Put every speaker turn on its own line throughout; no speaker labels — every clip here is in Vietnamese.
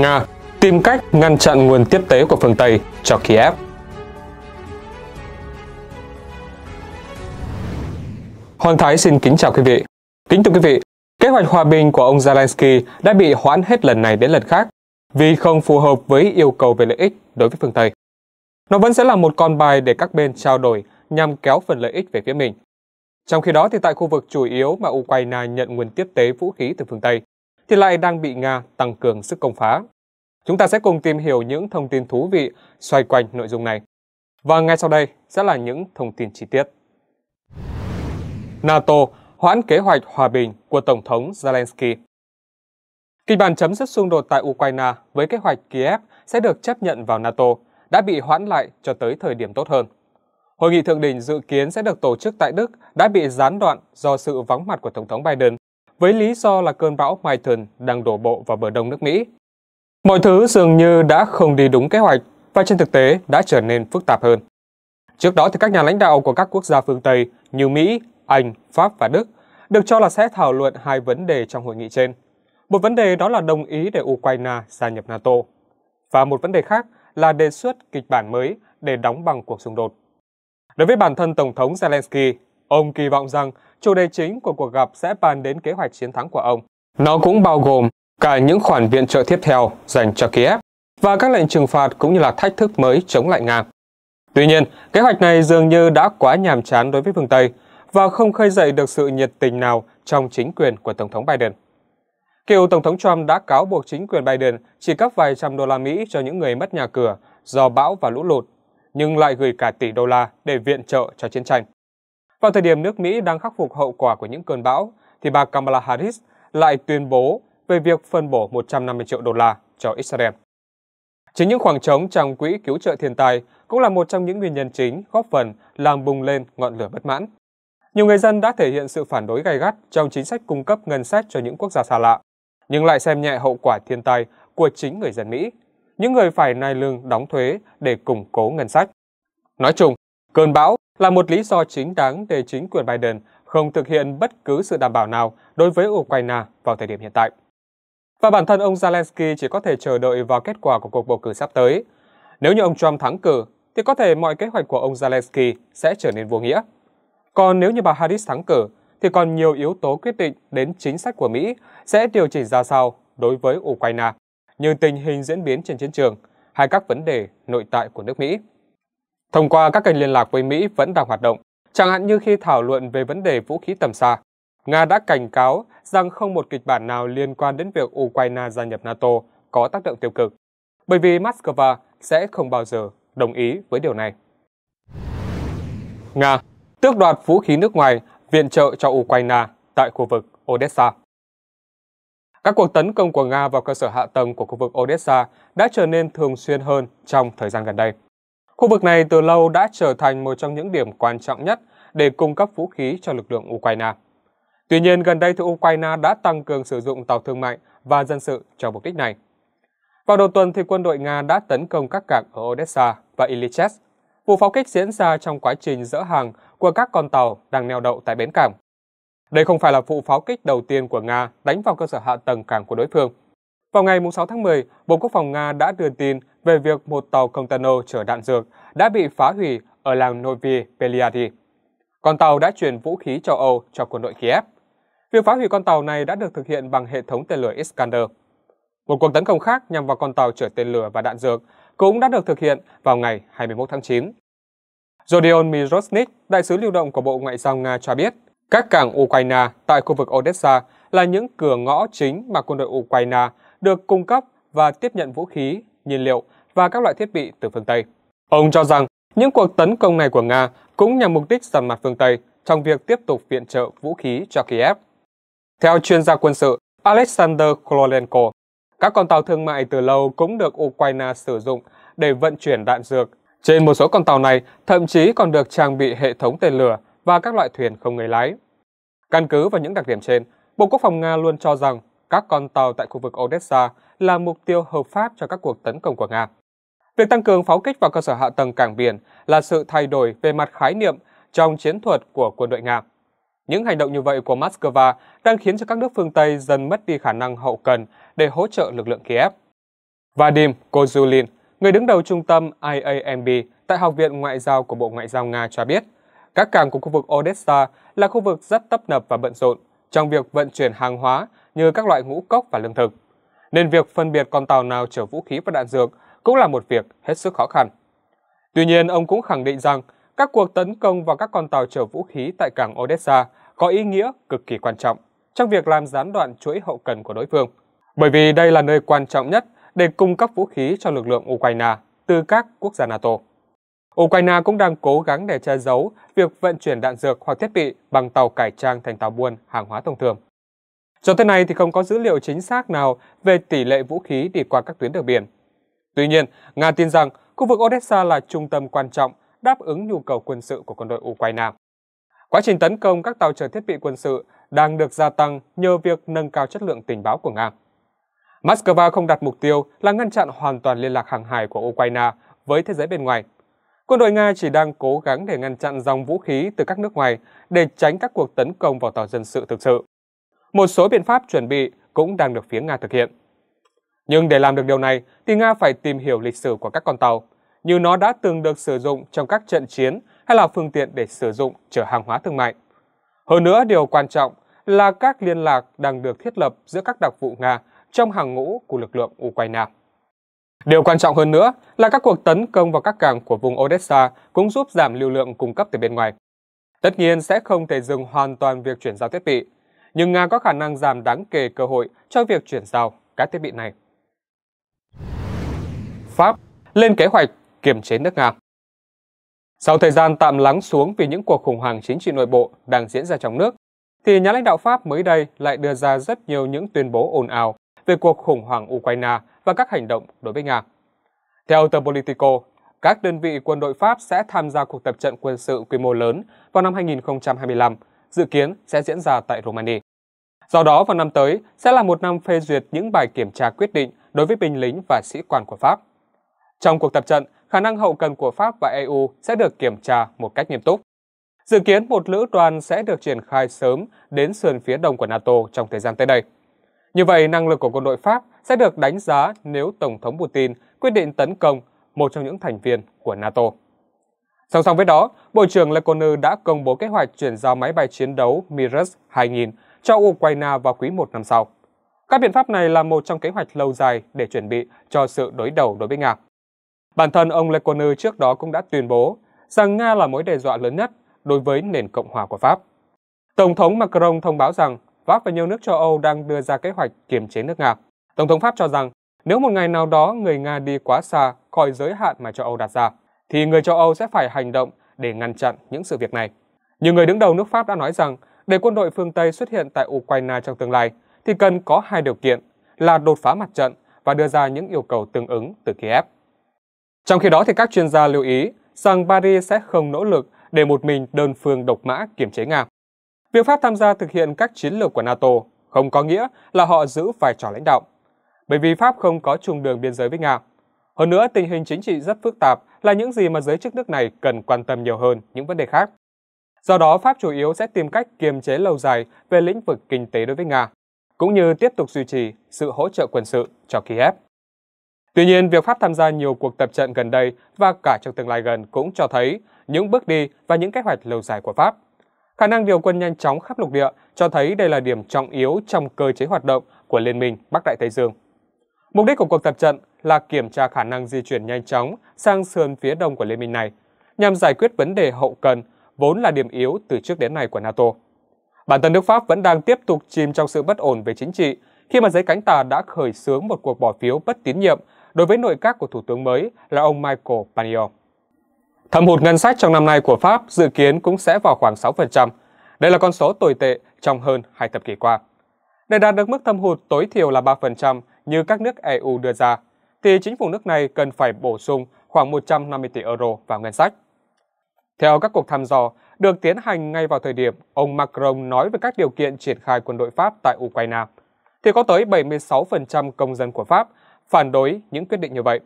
Nga tìm cách ngăn chặn nguồn tiếp tế của phương Tây cho Kiev. Hoàng Thái xin kính chào quý vị. Kính thưa quý vị, kế hoạch hòa bình của ông Zelensky đã bị hoãn hết lần này đến lần khác vì không phù hợp với yêu cầu về lợi ích đối với phương Tây. Nó vẫn sẽ là một con bài để các bên trao đổi nhằm kéo phần lợi ích về phía mình. Trong khi đó thì tại khu vực chủ yếu mà Ukraine nhận nguồn tiếp tế vũ khí từ phương Tây, thì lại đang bị Nga tăng cường sức công phá. Chúng ta sẽ cùng tìm hiểu những thông tin thú vị xoay quanh nội dung này. Và ngay sau đây sẽ là những thông tin chi tiết. NATO hoãn kế hoạch hòa bình của Tổng thống Zelensky Kịch bản chấm dứt xung đột tại Ukraine với kế hoạch Kiev sẽ được chấp nhận vào NATO đã bị hoãn lại cho tới thời điểm tốt hơn. Hội nghị thượng đỉnh dự kiến sẽ được tổ chức tại Đức đã bị gián đoạn do sự vắng mặt của Tổng thống Biden với lý do là cơn bão Michael đang đổ bộ vào bờ đông nước Mỹ. Mọi thứ dường như đã không đi đúng kế hoạch và trên thực tế đã trở nên phức tạp hơn. Trước đó thì các nhà lãnh đạo của các quốc gia phương Tây như Mỹ, Anh, Pháp và Đức được cho là sẽ thảo luận hai vấn đề trong hội nghị trên. Một vấn đề đó là đồng ý để Ukraine gia nhập NATO và một vấn đề khác là đề xuất kịch bản mới để đóng bằng cuộc xung đột. Đối với bản thân Tổng thống Zelensky Ông kỳ vọng rằng chủ đề chính của cuộc gặp sẽ bàn đến kế hoạch chiến thắng của ông. Nó cũng bao gồm cả những khoản viện trợ tiếp theo dành cho Kiev và các lệnh trừng phạt cũng như là thách thức mới chống lại Nga. Tuy nhiên, kế hoạch này dường như đã quá nhàm chán đối với phương Tây và không khơi dậy được sự nhiệt tình nào trong chính quyền của Tổng thống Biden. Cựu Tổng thống Trump đã cáo buộc chính quyền Biden chỉ cấp vài trăm đô la Mỹ cho những người mất nhà cửa do bão và lũ lụt, nhưng lại gửi cả tỷ đô la để viện trợ cho chiến tranh. Vào thời điểm nước Mỹ đang khắc phục hậu quả của những cơn bão, thì bà Kamala Harris lại tuyên bố về việc phân bổ 150 triệu đô la cho Israel. Chính những khoảng trống trong quỹ cứu trợ thiên tai cũng là một trong những nguyên nhân chính góp phần làm bùng lên ngọn lửa bất mãn. Nhiều người dân đã thể hiện sự phản đối gay gắt trong chính sách cung cấp ngân sách cho những quốc gia xa lạ, nhưng lại xem nhẹ hậu quả thiên tai của chính người dân Mỹ, những người phải nai lương đóng thuế để củng cố ngân sách. Nói chung, cơn bão là một lý do chính đáng để chính quyền Biden không thực hiện bất cứ sự đảm bảo nào đối với Ukraine vào thời điểm hiện tại. Và bản thân ông Zelensky chỉ có thể chờ đợi vào kết quả của cuộc bầu cử sắp tới. Nếu như ông Trump thắng cử, thì có thể mọi kế hoạch của ông Zelensky sẽ trở nên vô nghĩa. Còn nếu như bà Harris thắng cử, thì còn nhiều yếu tố quyết định đến chính sách của Mỹ sẽ điều chỉnh ra sao đối với Ukraine, như tình hình diễn biến trên chiến trường hay các vấn đề nội tại của nước Mỹ thông qua các kênh liên lạc với Mỹ vẫn đang hoạt động, chẳng hạn như khi thảo luận về vấn đề vũ khí tầm xa. Nga đã cảnh cáo rằng không một kịch bản nào liên quan đến việc Ukraine gia nhập NATO có tác động tiêu cực, bởi vì Moscow sẽ không bao giờ đồng ý với điều này. Nga tước đoạt vũ khí nước ngoài viện trợ cho Ukraine tại khu vực Odessa. Các cuộc tấn công của Nga vào cơ sở hạ tầng của khu vực Odessa đã trở nên thường xuyên hơn trong thời gian gần đây. Khu vực này từ lâu đã trở thành một trong những điểm quan trọng nhất để cung cấp vũ khí cho lực lượng Ukraine. Tuy nhiên, gần đây thì Ukraine đã tăng cường sử dụng tàu thương mại và dân sự cho mục đích này. Vào đầu tuần thì quân đội Nga đã tấn công các cảng ở Odessa và Iliches. Vụ pháo kích diễn ra trong quá trình dỡ hàng của các con tàu đang neo đậu tại bến cảng. Đây không phải là vụ pháo kích đầu tiên của Nga đánh vào cơ sở hạ tầng cảng của đối phương, vào ngày 6 tháng 10, Bộ Quốc phòng Nga đã đưa tin về việc một tàu container chở đạn dược đã bị phá hủy ở làng Novi Peliadi. Con tàu đã chuyển vũ khí cho Âu cho quân đội Kiev. Việc phá hủy con tàu này đã được thực hiện bằng hệ thống tên lửa Iskander. Một cuộc tấn công khác nhằm vào con tàu chở tên lửa và đạn dược cũng đã được thực hiện vào ngày 21 tháng 9. Rodion Mirosnik, đại sứ lưu động của Bộ Ngoại giao Nga cho biết, các cảng Ukraine tại khu vực Odessa là những cửa ngõ chính mà quân đội Ukraine được cung cấp và tiếp nhận vũ khí, nhiên liệu và các loại thiết bị từ phương Tây. Ông cho rằng những cuộc tấn công này của Nga cũng nhằm mục đích dằn mặt phương Tây trong việc tiếp tục viện trợ vũ khí cho Kiev. Theo chuyên gia quân sự Alexander Korolenko, các con tàu thương mại từ lâu cũng được Ukraine sử dụng để vận chuyển đạn dược. Trên một số con tàu này, thậm chí còn được trang bị hệ thống tên lửa và các loại thuyền không người lái. Căn cứ vào những đặc điểm trên, Bộ Quốc phòng Nga luôn cho rằng các con tàu tại khu vực Odessa là mục tiêu hợp pháp cho các cuộc tấn công của Nga. Việc tăng cường pháo kích vào cơ sở hạ tầng cảng biển là sự thay đổi về mặt khái niệm trong chiến thuật của quân đội Nga. Những hành động như vậy của Moscow đang khiến cho các nước phương Tây dần mất đi khả năng hậu cần để hỗ trợ lực lượng Kiev. Vadim Kozulin, người đứng đầu trung tâm IAMB tại Học viện Ngoại giao của Bộ Ngoại giao Nga cho biết, các cảng của khu vực Odessa là khu vực rất tấp nập và bận rộn trong việc vận chuyển hàng hóa như các loại ngũ cốc và lương thực. Nên việc phân biệt con tàu nào chở vũ khí và đạn dược cũng là một việc hết sức khó khăn. Tuy nhiên, ông cũng khẳng định rằng các cuộc tấn công vào các con tàu chở vũ khí tại cảng Odessa có ý nghĩa cực kỳ quan trọng trong việc làm gián đoạn chuỗi hậu cần của đối phương, bởi vì đây là nơi quan trọng nhất để cung cấp vũ khí cho lực lượng Ukraine từ các quốc gia NATO. Ukraine cũng đang cố gắng để che giấu việc vận chuyển đạn dược hoặc thiết bị bằng tàu cải trang thành tàu buôn hàng hóa thông thường. Cho tới nay thì không có dữ liệu chính xác nào về tỷ lệ vũ khí đi qua các tuyến đường biển. Tuy nhiên, Nga tin rằng khu vực Odessa là trung tâm quan trọng đáp ứng nhu cầu quân sự của quân đội Ukraine. Quá trình tấn công các tàu chở thiết bị quân sự đang được gia tăng nhờ việc nâng cao chất lượng tình báo của Nga. Moscow không đặt mục tiêu là ngăn chặn hoàn toàn liên lạc hàng hải của Ukraine với thế giới bên ngoài. Quân đội Nga chỉ đang cố gắng để ngăn chặn dòng vũ khí từ các nước ngoài để tránh các cuộc tấn công vào tàu dân sự thực sự một số biện pháp chuẩn bị cũng đang được phía Nga thực hiện. Nhưng để làm được điều này thì Nga phải tìm hiểu lịch sử của các con tàu, như nó đã từng được sử dụng trong các trận chiến hay là phương tiện để sử dụng chở hàng hóa thương mại. Hơn nữa, điều quan trọng là các liên lạc đang được thiết lập giữa các đặc vụ Nga trong hàng ngũ của lực lượng Ukraine. Điều quan trọng hơn nữa là các cuộc tấn công vào các cảng của vùng Odessa cũng giúp giảm lưu lượng cung cấp từ bên ngoài. Tất nhiên sẽ không thể dừng hoàn toàn việc chuyển giao thiết bị, nhưng Nga có khả năng giảm đáng kể cơ hội cho việc chuyển giao các thiết bị này. Pháp lên kế hoạch kiềm chế nước Nga Sau thời gian tạm lắng xuống vì những cuộc khủng hoảng chính trị nội bộ đang diễn ra trong nước, thì nhà lãnh đạo Pháp mới đây lại đưa ra rất nhiều những tuyên bố ồn ào về cuộc khủng hoảng Ukraine và các hành động đối với Nga. Theo tờ Politico, các đơn vị quân đội Pháp sẽ tham gia cuộc tập trận quân sự quy mô lớn vào năm 2025 dự kiến sẽ diễn ra tại Romania. Do đó, vào năm tới sẽ là một năm phê duyệt những bài kiểm tra quyết định đối với binh lính và sĩ quan của Pháp. Trong cuộc tập trận, khả năng hậu cần của Pháp và EU sẽ được kiểm tra một cách nghiêm túc. Dự kiến một lữ đoàn sẽ được triển khai sớm đến sườn phía đông của NATO trong thời gian tới đây. Như vậy, năng lực của quân đội Pháp sẽ được đánh giá nếu Tổng thống Putin quyết định tấn công một trong những thành viên của NATO. Song song với đó, Bộ trưởng Lecourne đã công bố kế hoạch chuyển giao máy bay chiến đấu Mirage-2000 cho Ukraine vào quý 1 năm sau. Các biện pháp này là một trong kế hoạch lâu dài để chuẩn bị cho sự đối đầu đối với Nga. Bản thân ông Lecourne trước đó cũng đã tuyên bố rằng Nga là mối đe dọa lớn nhất đối với nền Cộng hòa của Pháp. Tổng thống Macron thông báo rằng Pháp và nhiều nước châu Âu đang đưa ra kế hoạch kiềm chế nước Nga. Tổng thống Pháp cho rằng nếu một ngày nào đó người Nga đi quá xa khỏi giới hạn mà châu Âu đặt ra, thì người châu Âu sẽ phải hành động để ngăn chặn những sự việc này. Nhiều người đứng đầu nước Pháp đã nói rằng để quân đội phương Tây xuất hiện tại Ukraine trong tương lai thì cần có hai điều kiện là đột phá mặt trận và đưa ra những yêu cầu tương ứng từ Kiev. Trong khi đó thì các chuyên gia lưu ý rằng Paris sẽ không nỗ lực để một mình đơn phương độc mã kiểm chế Nga. Việc Pháp tham gia thực hiện các chiến lược của NATO không có nghĩa là họ giữ vai trò lãnh đạo, bởi vì Pháp không có chung đường biên giới với Nga. Hơn nữa, tình hình chính trị rất phức tạp là những gì mà giới chức nước này cần quan tâm nhiều hơn những vấn đề khác. Do đó, Pháp chủ yếu sẽ tìm cách kiềm chế lâu dài về lĩnh vực kinh tế đối với Nga, cũng như tiếp tục duy trì sự hỗ trợ quân sự cho Kiev. Tuy nhiên, việc Pháp tham gia nhiều cuộc tập trận gần đây và cả trong tương lai gần cũng cho thấy những bước đi và những kế hoạch lâu dài của Pháp. Khả năng điều quân nhanh chóng khắp lục địa cho thấy đây là điểm trọng yếu trong cơ chế hoạt động của Liên minh Bắc Đại Tây Dương. Mục đích của cuộc tập trận là kiểm tra khả năng di chuyển nhanh chóng sang sườn phía đông của liên minh này, nhằm giải quyết vấn đề hậu cần, vốn là điểm yếu từ trước đến nay của NATO. Bản thân nước Pháp vẫn đang tiếp tục chìm trong sự bất ổn về chính trị khi mà giấy cánh tà đã khởi xướng một cuộc bỏ phiếu bất tín nhiệm đối với nội các của thủ tướng mới là ông Michael Barnier. Thâm hụt ngân sách trong năm nay của Pháp dự kiến cũng sẽ vào khoảng 6%. Đây là con số tồi tệ trong hơn hai thập kỷ qua. Để đạt được mức thâm hụt tối thiểu là 3% như các nước EU đưa ra, thì chính phủ nước này cần phải bổ sung khoảng 150 tỷ euro vào ngân sách. Theo các cuộc thăm dò, được tiến hành ngay vào thời điểm ông Macron nói về các điều kiện triển khai quân đội Pháp tại Ukraine, thì có tới 76% công dân của Pháp phản đối những quyết định như vậy.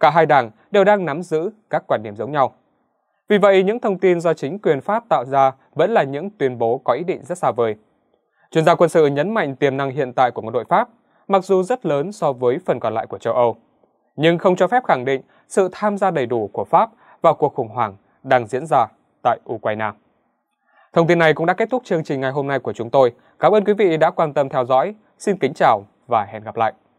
Cả hai đảng đều đang nắm giữ các quan điểm giống nhau. Vì vậy, những thông tin do chính quyền Pháp tạo ra vẫn là những tuyên bố có ý định rất xa vời. Chuyên gia quân sự nhấn mạnh tiềm năng hiện tại của quân đội Pháp mặc dù rất lớn so với phần còn lại của châu Âu, nhưng không cho phép khẳng định sự tham gia đầy đủ của Pháp vào cuộc khủng hoảng đang diễn ra tại Ukraine. Thông tin này cũng đã kết thúc chương trình ngày hôm nay của chúng tôi. Cảm ơn quý vị đã quan tâm theo dõi. Xin kính chào và hẹn gặp lại.